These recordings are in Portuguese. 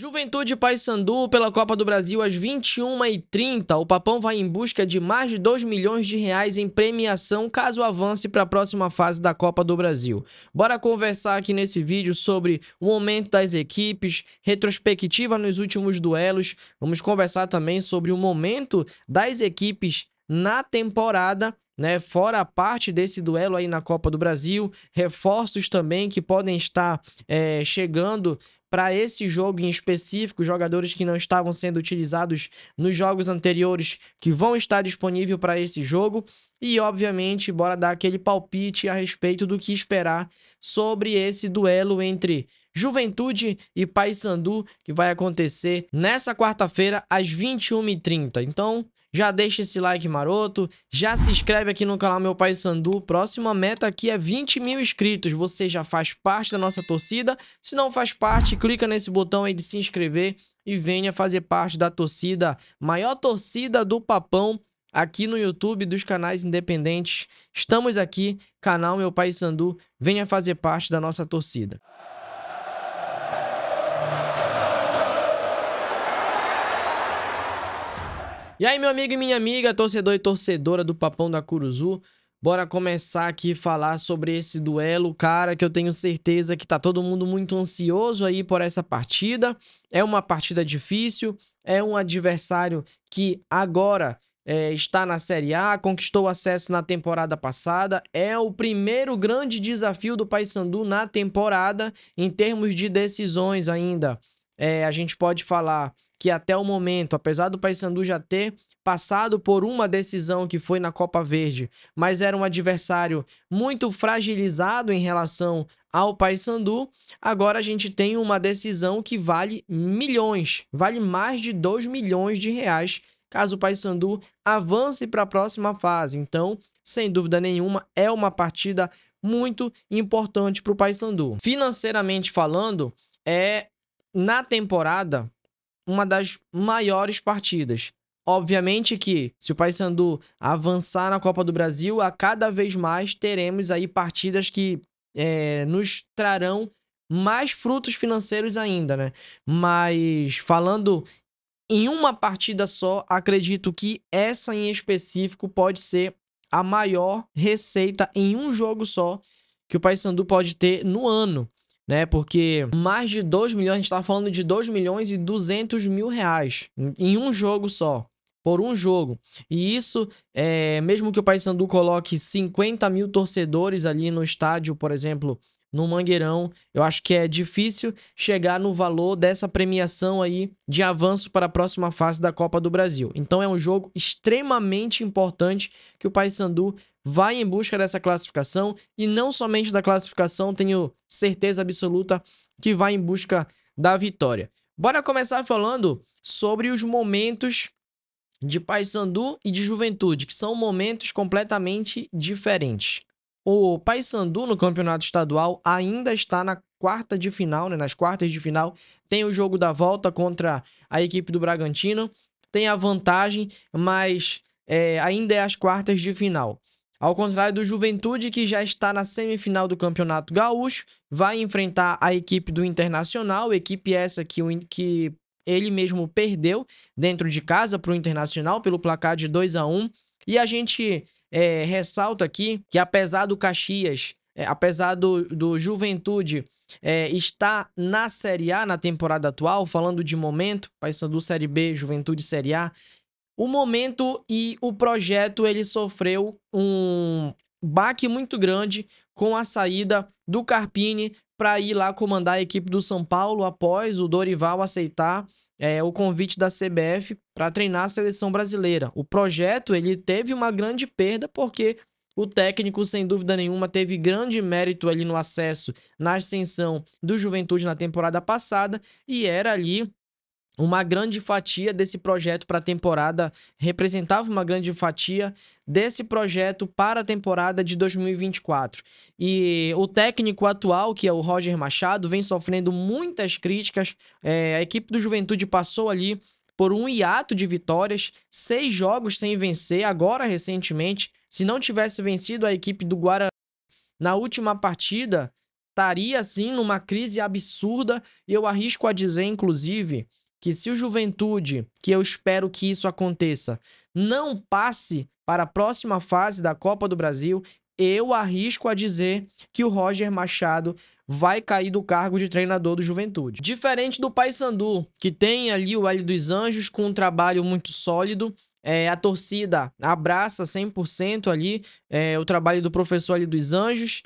Juventude Paysandu pela Copa do Brasil às 21h30. O Papão vai em busca de mais de 2 milhões de reais em premiação caso avance para a próxima fase da Copa do Brasil. Bora conversar aqui nesse vídeo sobre o momento das equipes, retrospectiva nos últimos duelos. Vamos conversar também sobre o momento das equipes na temporada né? Fora a parte desse duelo aí na Copa do Brasil, reforços também que podem estar é, chegando para esse jogo em específico, jogadores que não estavam sendo utilizados nos jogos anteriores que vão estar disponível para esse jogo. E, obviamente, bora dar aquele palpite a respeito do que esperar sobre esse duelo entre Juventude e Paysandu, que vai acontecer nessa quarta-feira às 21h30. Então, já deixa esse like maroto, já se inscreve aqui no canal Meu Pai Sandu. Próxima meta aqui é 20 mil inscritos. Você já faz parte da nossa torcida? Se não faz parte, clica nesse botão aí de se inscrever e venha fazer parte da torcida, maior torcida do Papão aqui no YouTube dos canais independentes. Estamos aqui, canal Meu Pai Sandu. Venha fazer parte da nossa torcida. E aí, meu amigo e minha amiga, torcedor e torcedora do Papão da Curuzu, bora começar aqui falar sobre esse duelo, cara, que eu tenho certeza que tá todo mundo muito ansioso aí por essa partida. É uma partida difícil, é um adversário que agora é, está na Série A, conquistou acesso na temporada passada, é o primeiro grande desafio do Paysandu na temporada em termos de decisões ainda. É, a gente pode falar que até o momento, apesar do Paysandu já ter passado por uma decisão que foi na Copa Verde, mas era um adversário muito fragilizado em relação ao Paysandu, agora a gente tem uma decisão que vale milhões, vale mais de 2 milhões de reais caso o Paysandu avance para a próxima fase. Então, sem dúvida nenhuma, é uma partida muito importante para o Paysandu. Financeiramente falando, é na temporada, uma das maiores partidas. Obviamente que, se o Paysandu avançar na Copa do Brasil, a cada vez mais teremos aí partidas que é, nos trarão mais frutos financeiros ainda, né? Mas falando em uma partida só, acredito que essa em específico pode ser a maior receita em um jogo só que o Paysandu pode ter no ano né? Porque mais de 2 milhões, a gente tá falando de 2 milhões e 200 mil reais em um jogo só. Por um jogo. E isso, é, mesmo que o Paysandu coloque 50 mil torcedores ali no estádio, por exemplo, no Mangueirão. Eu acho que é difícil chegar no valor dessa premiação aí de avanço para a próxima fase da Copa do Brasil. Então é um jogo extremamente importante que o Paysandu vai em busca dessa classificação e não somente da classificação, tenho certeza absoluta que vai em busca da vitória. Bora começar falando sobre os momentos de Paysandu e de Juventude, que são momentos completamente diferentes. O Paysandu no campeonato estadual ainda está na quarta de final, né? Nas quartas de final tem o jogo da volta contra a equipe do Bragantino, tem a vantagem, mas é, ainda é as quartas de final. Ao contrário do Juventude, que já está na semifinal do Campeonato Gaúcho, vai enfrentar a equipe do Internacional, equipe essa que, que ele mesmo perdeu dentro de casa para o Internacional pelo placar de 2 a 1 E a gente é, ressalto aqui que apesar do Caxias, é, apesar do, do Juventude é, estar na Série A na temporada atual, falando de momento, do Série B, Juventude Série A, o momento e o projeto ele sofreu um baque muito grande com a saída do Carpini para ir lá comandar a equipe do São Paulo após o Dorival aceitar é, o convite da CBF para treinar a seleção brasileira. O projeto ele teve uma grande perda porque o técnico, sem dúvida nenhuma, teve grande mérito ali no acesso, na ascensão do Juventude na temporada passada e era ali uma grande fatia desse projeto para a temporada, representava uma grande fatia desse projeto para a temporada de 2024. E o técnico atual, que é o Roger Machado, vem sofrendo muitas críticas. É, a equipe do Juventude passou ali por um hiato de vitórias, seis jogos sem vencer, agora recentemente. Se não tivesse vencido a equipe do Guarani na última partida, estaria assim numa crise absurda. E eu arrisco a dizer, inclusive que se o Juventude, que eu espero que isso aconteça, não passe para a próxima fase da Copa do Brasil, eu arrisco a dizer que o Roger Machado vai cair do cargo de treinador do Juventude. Diferente do Paysandu, que tem ali o L dos Anjos com um trabalho muito sólido, é, a torcida abraça 100% ali é, o trabalho do professor L dos Anjos,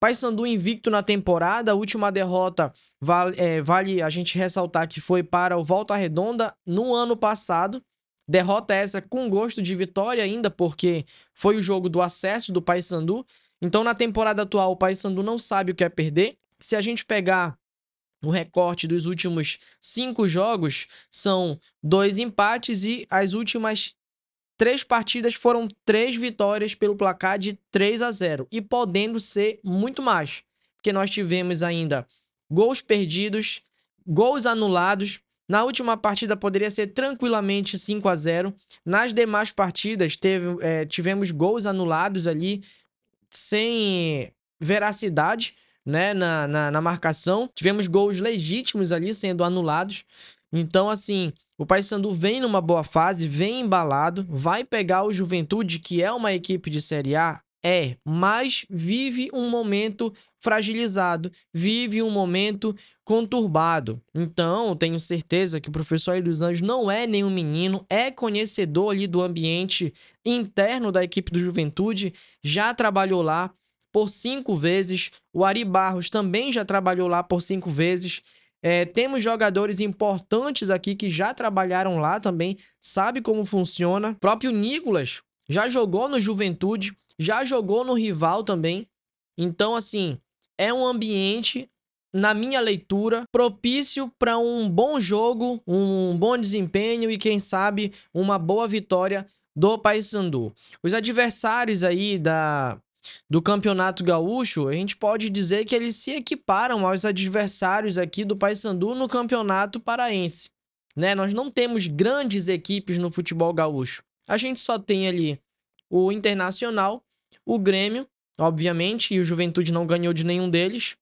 Paysandu invicto na temporada, a última derrota vale, é, vale, a gente ressaltar que foi para o Volta Redonda no ano passado. Derrota essa com gosto de vitória ainda, porque foi o jogo do acesso do Paysandu. Então, na temporada atual, o Paysandu não sabe o que é perder. Se a gente pegar no recorte dos últimos cinco jogos, são dois empates e as últimas três partidas foram três vitórias pelo placar de 3 a 0 e podendo ser muito mais, porque nós tivemos ainda gols perdidos, gols anulados. Na última partida poderia ser tranquilamente 5 a 0. Nas demais partidas teve, é, tivemos gols anulados ali sem veracidade né, na, na, na marcação. Tivemos gols legítimos ali sendo anulados. Então, assim, o Paysandu vem numa boa fase, vem embalado, vai pegar o Juventude, que é uma equipe de Série A, é, mas vive um momento fragilizado, vive um momento conturbado. Então, tenho certeza que o professor Ailton dos Anjos não é nenhum menino, é conhecedor ali do ambiente interno da equipe do Juventude, já trabalhou lá por cinco vezes, o Ari Barros também já trabalhou lá por cinco vezes. É, temos jogadores importantes aqui que já trabalharam lá também, sabe como funciona. O próprio Nicolas já jogou no Juventude, já jogou no Rival também. Então, assim, é um ambiente, na minha leitura, propício para um bom jogo, um bom desempenho e, quem sabe, uma boa vitória do Paysandu. Os adversários aí da, do Campeonato Gaúcho, a gente pode dizer que eles se equiparam aos adversários aqui do Paysandu no Campeonato Paraense. Né? Nós não temos grandes equipes no futebol gaúcho. A gente só tem ali o Internacional, o Grêmio, obviamente, e o Juventude não ganhou de nenhum deles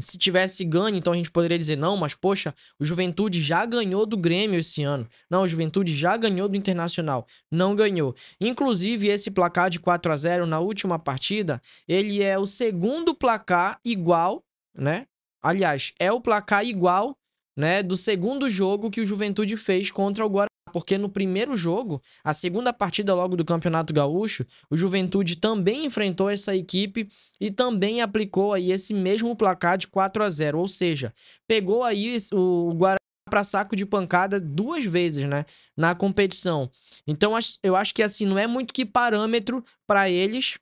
se tivesse ganho, então a gente poderia dizer, não, mas poxa, o Juventude já ganhou do Grêmio esse ano. Não, o Juventude já ganhou do Internacional. Não ganhou. Inclusive, esse placar de 4 a 0 na última partida, ele é o segundo placar igual, né? Aliás, é o placar igual, né, do segundo jogo que o Juventude fez contra o Guarani porque no primeiro jogo, a segunda partida logo do Campeonato Gaúcho, o Juventude também enfrentou essa equipe e também aplicou aí esse mesmo placar de 4 a 0, ou seja, pegou aí o Guarani para saco de pancada duas vezes, né, na competição. Então eu acho que assim não é muito que parâmetro para eles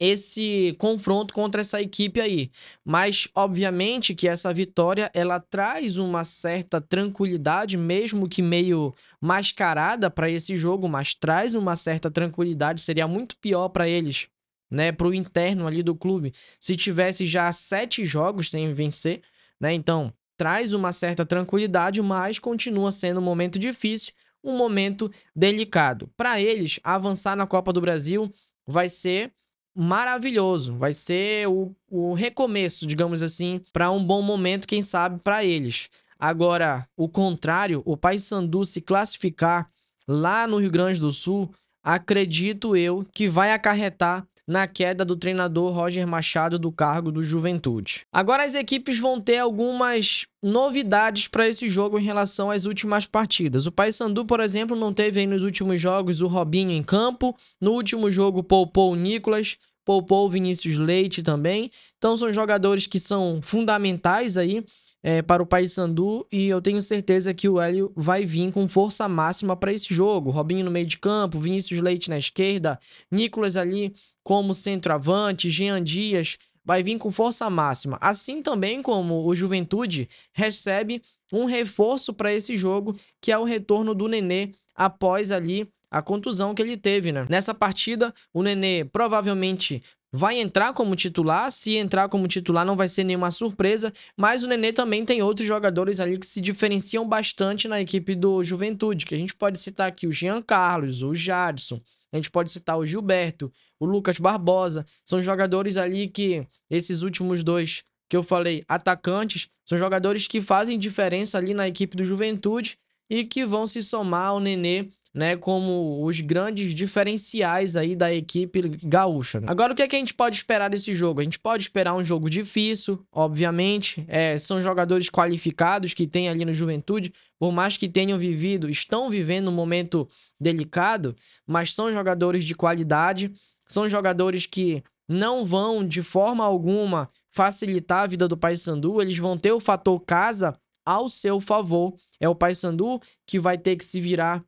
esse confronto contra essa equipe aí. Mas obviamente que essa vitória ela traz uma certa tranquilidade, mesmo que meio mascarada para esse jogo, mas traz uma certa tranquilidade, seria muito pior para eles, né, o interno ali do clube, se tivesse já sete jogos sem vencer, né? Então, traz uma certa tranquilidade, mas continua sendo um momento difícil, um momento delicado. Para eles avançar na Copa do Brasil vai ser maravilhoso. Vai ser o, o recomeço, digamos assim, para um bom momento, quem sabe, para eles. Agora, o contrário, o Paysandu se classificar lá no Rio Grande do Sul, acredito eu que vai acarretar na queda do treinador Roger Machado do cargo do Juventude. Agora as equipes vão ter algumas novidades para esse jogo em relação às últimas partidas. O Paysandu, por exemplo, não teve nos últimos jogos o Robinho em campo, no último jogo poupou o Nicolas, poupou Vinícius Leite também. Então são jogadores que são fundamentais aí é, para o Paysandu e eu tenho certeza que o Hélio vai vir com força máxima para esse jogo. Robinho no meio de campo, Vinícius Leite na esquerda, Nicolas ali como centroavante, Jean Dias vai vir com força máxima. Assim também como o Juventude recebe um reforço para esse jogo, que é o retorno do Nenê após ali a contusão que ele teve, né? Nessa partida, o Nenê provavelmente vai entrar como titular, se entrar como titular não vai ser nenhuma surpresa, mas o Nenê também tem outros jogadores ali que se diferenciam bastante na equipe do Juventude, que a gente pode citar aqui o Jean Carlos, o Jadson, a gente pode citar o Gilberto, o Lucas Barbosa, são jogadores ali que esses últimos dois que eu falei, atacantes, são jogadores que fazem diferença ali na equipe do Juventude e que vão se somar ao Nenê né, como os grandes diferenciais aí da equipe gaúcha. Né? Agora, o que, é que a gente pode esperar desse jogo? A gente pode esperar um jogo difícil, obviamente. É, são jogadores qualificados que tem ali no Juventude, por mais que tenham vivido, estão vivendo um momento delicado, mas são jogadores de qualidade, são jogadores que não vão de forma alguma facilitar a vida do Paysandu, eles vão ter o fator casa ao seu favor. É o Paysandu que vai ter que se virar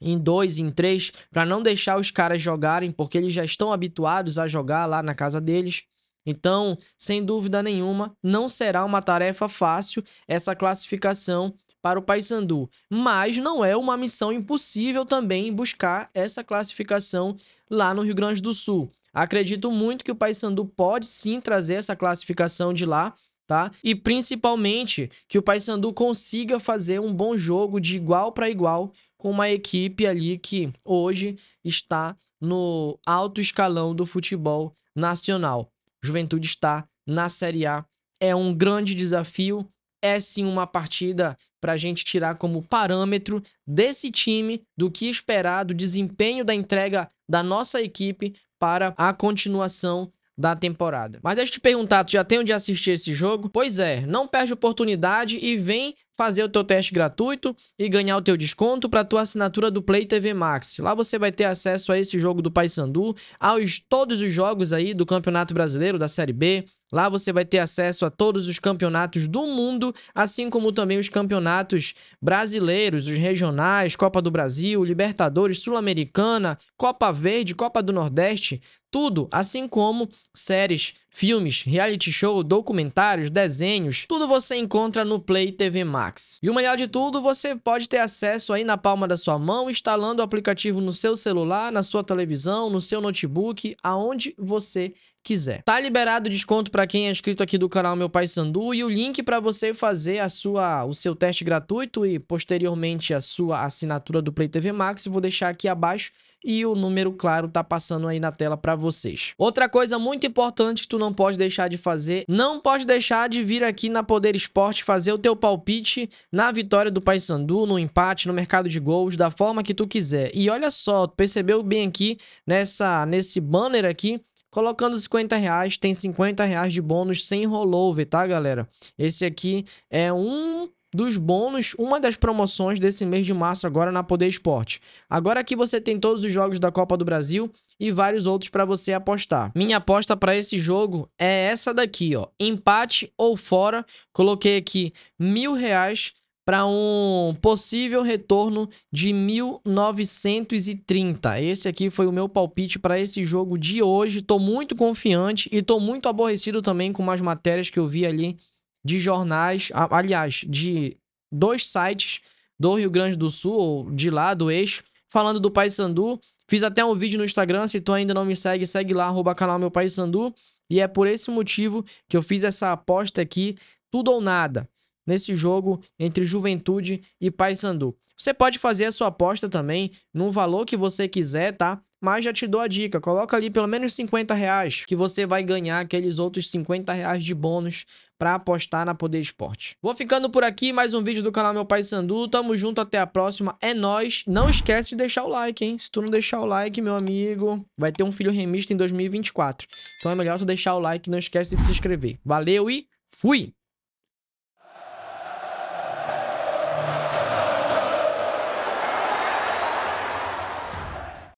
em dois, em três, para não deixar os caras jogarem, porque eles já estão habituados a jogar lá na casa deles. Então, sem dúvida nenhuma, não será uma tarefa fácil essa classificação para o Paysandu, mas não é uma missão impossível também buscar essa classificação lá no Rio Grande do Sul. Acredito muito que o Paysandu pode sim trazer essa classificação de lá, tá? E principalmente que o Paysandu consiga fazer um bom jogo de igual para igual com uma equipe ali que hoje está no alto escalão do futebol nacional. Juventude está na Série A, é um grande desafio, é sim uma partida para a gente tirar como parâmetro desse time, do que esperar, do desempenho da entrega da nossa equipe para a continuação da temporada. Mas deixa eu te perguntar, tu já tem onde assistir esse jogo? Pois é, não perde oportunidade e vem fazer o teu teste gratuito e ganhar o teu desconto para a tua assinatura do Play TV Max. Lá você vai ter acesso a esse jogo do Paysandu, aos todos os jogos aí do Campeonato Brasileiro da Série B. Lá você vai ter acesso a todos os campeonatos do mundo, assim como também os campeonatos brasileiros, os regionais, Copa do Brasil, Libertadores, Sul-Americana, Copa Verde, Copa do Nordeste, tudo, assim como séries Filmes, reality show, documentários, desenhos, tudo você encontra no Play TV Max. E o melhor de tudo, você pode ter acesso aí na palma da sua mão, instalando o aplicativo no seu celular, na sua televisão, no seu notebook, aonde você quiser. Tá liberado desconto para quem é inscrito aqui do canal Meu Pai Sandu e o link para você fazer a sua, o seu teste gratuito e posteriormente a sua assinatura do Play TV Max, eu vou deixar aqui abaixo e o número claro tá passando aí na tela para vocês. Outra coisa muito importante que tu não pode deixar de fazer, não pode deixar de vir aqui na Poder Esporte fazer o teu palpite na vitória do Paysandu, no empate, no mercado de gols, da forma que tu quiser. E olha só, percebeu bem aqui nessa nesse banner aqui, Colocando 50 reais, tem 50 reais de bônus sem rollover, tá, galera? Esse aqui é um dos bônus, uma das promoções desse mês de março agora na Poder Esporte. Agora aqui você tem todos os jogos da Copa do Brasil e vários outros para você apostar. Minha aposta para esse jogo é essa daqui, ó, empate ou fora. Coloquei aqui mil reais para um possível retorno de 1930. Esse aqui foi o meu palpite para esse jogo de hoje. Tô muito confiante e tô muito aborrecido também com umas matérias que eu vi ali de jornais, aliás, de dois sites do Rio Grande do Sul, ou de lá, do eixo, falando do Paysandu. Fiz até um vídeo no Instagram, se tu ainda não me segue, segue lá, arroba canal meu Paysandu. E é por esse motivo que eu fiz essa aposta aqui, tudo ou nada nesse jogo entre Juventude e Paysandu. Você pode fazer a sua aposta também no valor que você quiser, tá? Mas já te dou a dica, coloca ali pelo menos 50 reais, que você vai ganhar aqueles outros 50 reais de bônus para apostar na Poder Esporte. Vou ficando por aqui, mais um vídeo do canal Meu Pai Sandu, tamo junto, até a próxima, é nós. Não esquece de deixar o like, hein? Se tu não deixar o like, meu amigo, vai ter um filho remista em 2024. Então é melhor tu deixar o like, não esquece de se inscrever. Valeu e fui!